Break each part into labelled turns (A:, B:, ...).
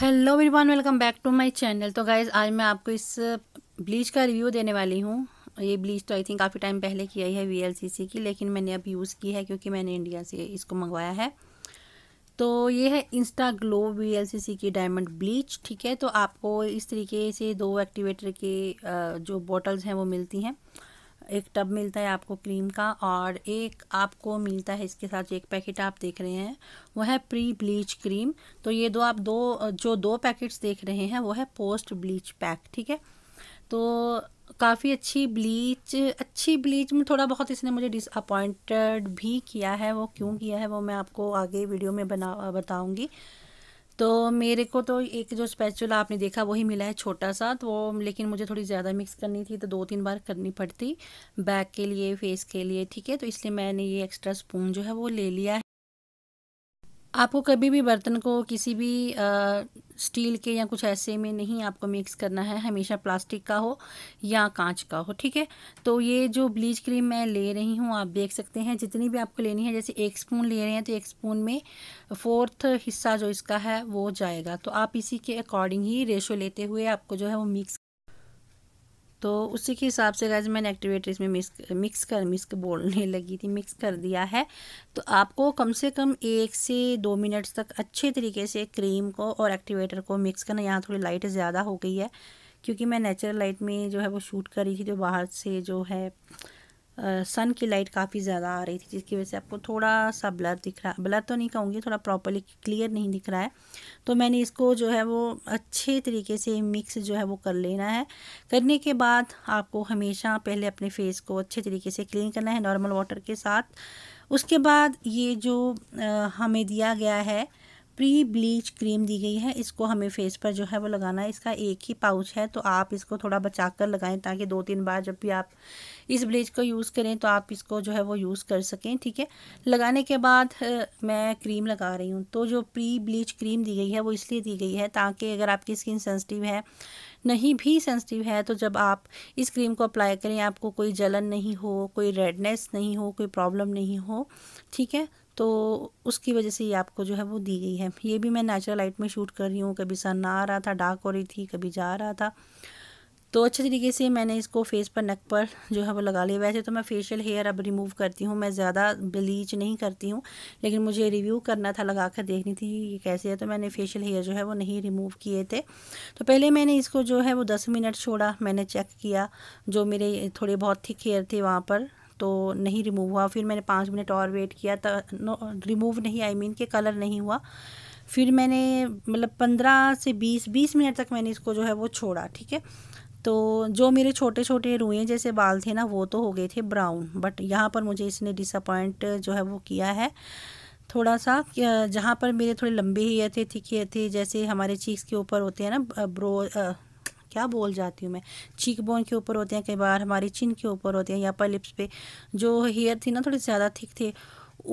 A: hello everyone welcome back to my channel तो guys आज मैं आपको इस ब्लीच uh, का रिव्यू देने वाली हूँ ये ब्लीच तो आई थिंक काफ़ी टाइम पहले की आई है वीएलसीसी की लेकिन मैंने अब यूज़ की है क्योंकि मैंने इंडिया से इसको मंगवाया है तो ये है इंस्टा ग्लो वीएलसीसी की डायमंड ब्लीच ठीक है तो आपको इस तरीके से दो एक्टिवेटर के uh, जो बॉटल्स हैं वो मिलती हैं एक टब मिलता है आपको क्रीम का और एक आपको मिलता है इसके साथ एक पैकेट आप देख रहे हैं वो है प्री ब्लीच क्रीम तो ये दो आप दो जो दो पैकेट्स देख रहे हैं वो है पोस्ट ब्लीच पैक ठीक है तो काफ़ी अच्छी ब्लीच अच्छी ब्लीच में थोड़ा बहुत इसने मुझे डिसअपॉइंटेड भी किया है वो क्यों किया है वो मैं आपको आगे वीडियो में बना बताऊँगी तो मेरे को तो एक जो स्पैचुला आपने देखा वही मिला है छोटा सा तो वो लेकिन मुझे थोड़ी ज़्यादा मिक्स करनी थी तो दो तीन बार करनी पड़ती बैक के लिए फेस के लिए ठीक है तो इसलिए मैंने ये एक्स्ट्रा स्पून जो है वो ले लिया है आपको कभी भी बर्तन को किसी भी आ, स्टील के या कुछ ऐसे में नहीं आपको मिक्स करना है हमेशा प्लास्टिक का हो या कांच का हो ठीक है तो ये जो ब्लीच क्रीम मैं ले रही हूँ आप देख सकते हैं जितनी भी आपको लेनी है जैसे एक स्पून ले रहे हैं तो एक स्पून में फोर्थ हिस्सा जो इसका है वो जाएगा तो आप इसी के अकॉर्डिंग ही रेशो लेते हुए आपको जो है वो मिक्स तो उसी के हिसाब से गैज मैंने एक्टिवेटर इसमें मिक्स मिक्स कर मिक्स बोलने लगी थी मिक्स कर दिया है तो आपको कम से कम एक से दो मिनट्स तक अच्छे तरीके से क्रीम को और एक्टिवेटर को मिक्स करना यहाँ थोड़ी लाइट ज़्यादा हो गई है क्योंकि मैं नेचुरल लाइट में जो है वो शूट कर रही थी तो बाहर से जो है सन की लाइट काफ़ी ज़्यादा आ रही थी जिसकी वजह से आपको थोड़ा सा ब्लर दिख रहा है ब्लर तो नहीं कहूँगी थोड़ा प्रॉपरली क्लियर नहीं दिख रहा है तो मैंने इसको जो है वो अच्छे तरीके से मिक्स जो है वो कर लेना है करने के बाद आपको हमेशा पहले अपने फेस को अच्छे तरीके से क्लीन करना है नॉर्मल वाटर के साथ उसके बाद ये जो आ, हमें दिया गया है प्री ब्लीच क्रीम दी गई है इसको हमें फेस पर जो है वो लगाना है इसका एक ही पाउच है तो आप इसको थोड़ा बचा कर लगाएं ताकि दो तीन बार जब भी आप इस ब्लीच को यूज़ करें तो आप इसको जो है वो यूज़ कर सकें ठीक है लगाने के बाद मैं क्रीम लगा रही हूँ तो जो प्री ब्लीच क्रीम दी गई है वो इसलिए दी गई है ताकि अगर आपकी स्किन सेंसिटिव है नहीं भी सेंसिटिव है तो जब आप इस क्रीम को अप्लाई करें आपको कोई जलन नहीं हो कोई रेडनेस नहीं हो कोई प्रॉब्लम नहीं हो ठीक है तो उसकी वजह से ये आपको जो है वो दी गई है ये भी मैं नेचुरल लाइट में शूट कर रही हूँ कभी सन आ रहा था डार्क हो रही थी कभी जा रहा था तो अच्छे तरीके से मैंने इसको फेस पर नक पर जो है वो लगा लिया वैसे तो मैं फेशियल हेयर अब रिमूव करती हूँ मैं ज़्यादा ब्लीच नहीं करती हूँ लेकिन मुझे रिव्यू करना था लगा कर देखनी थी ये कैसे है तो मैंने फेशियल हेयर जो है वो नहीं रिमूव किए थे तो पहले मैंने इसको जो है वो दस मिनट छोड़ा मैंने चेक किया जो मेरे थोड़े बहुत थिक हेयर थे वहाँ पर तो नहीं रिमूव हुआ फिर मैंने पाँच मिनट और वेट किया तो रिमूव नहीं आई I मीन mean के कलर नहीं हुआ फिर मैंने मतलब पंद्रह से बीस बीस मिनट तक मैंने इसको जो है वो छोड़ा ठीक है तो जो मेरे छोटे छोटे रुएँ जैसे बाल थे ना वो तो हो गए थे ब्राउन बट यहाँ पर मुझे इसने डिसअपॉइंट जो है वो किया है थोड़ा सा जहाँ पर मेरे थोड़े लंबे ही थे थिक थे जैसे हमारे चीक्स के ऊपर होते हैं ना ब्रो क्या बोल जाती हूँ मैं चीक बोन के ऊपर होते हैं कई बार हमारी चिन के ऊपर होते हैं या पर लिप्स पे जो हेयर थी ना थोड़े ज़्यादा थिक थे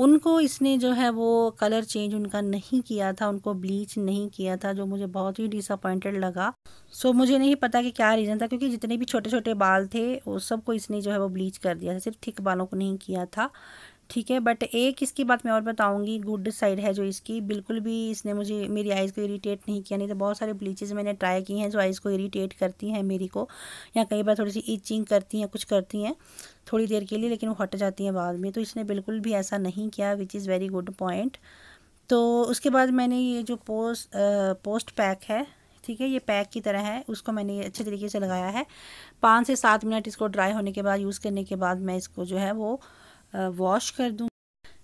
A: उनको इसने जो है वो कलर चेंज उनका नहीं किया था उनको ब्लीच नहीं किया था जो मुझे बहुत ही डिसअपॉइंटेड लगा सो so, मुझे नहीं पता कि क्या रीज़न था क्योंकि जितने भी छोटे छोटे बाल थे वो सबको इसने जो है वो ब्लीच कर दिया था सिर्फ थिक बालों को नहीं किया था ठीक है बट एक इसकी बात मैं और बताऊंगी गुड साइड है जो इसकी बिल्कुल भी इसने मुझे मेरी आइज़ को इरीटेट नहीं किया नहीं तो बहुत सारे ब्लीचेज मैंने ट्राई की हैं जो आइज़ को इरीटेट करती हैं मेरी को या कई बार थोड़ी सी इचिंग करती हैं कुछ करती हैं थोड़ी देर के लिए लेकिन वो हट जाती हैं बाद में तो इसने बिल्कुल भी ऐसा नहीं किया which is very good point तो उसके बाद मैंने ये जो पोस्ट पोस्ट पैक है ठीक है ये पैक की तरह है उसको मैंने अच्छे तरीके से लगाया है पाँच से सात मिनट इसको ड्राई होने के बाद यूज़ करने के बाद मैं इसको जो है वो वॉश कर दूँ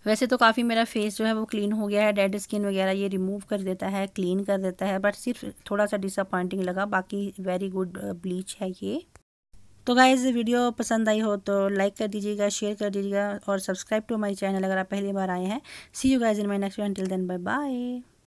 A: वैसे तो काफ़ी मेरा फेस जो है वो क्लीन हो गया है डेड स्किन वगैरह ये रिमूव कर देता है क्लीन कर देता है बट सिर्फ थोड़ा सा डिसअपॉइंटिंग लगा बाकी वेरी गुड ब्लीच है ये तो गाइज वीडियो पसंद आई हो तो लाइक कर दीजिएगा शेयर कर दीजिएगा और सब्सक्राइब टू माय चैनल अगर आप पहली बार आए हैं see you guys in my next video till then bye bye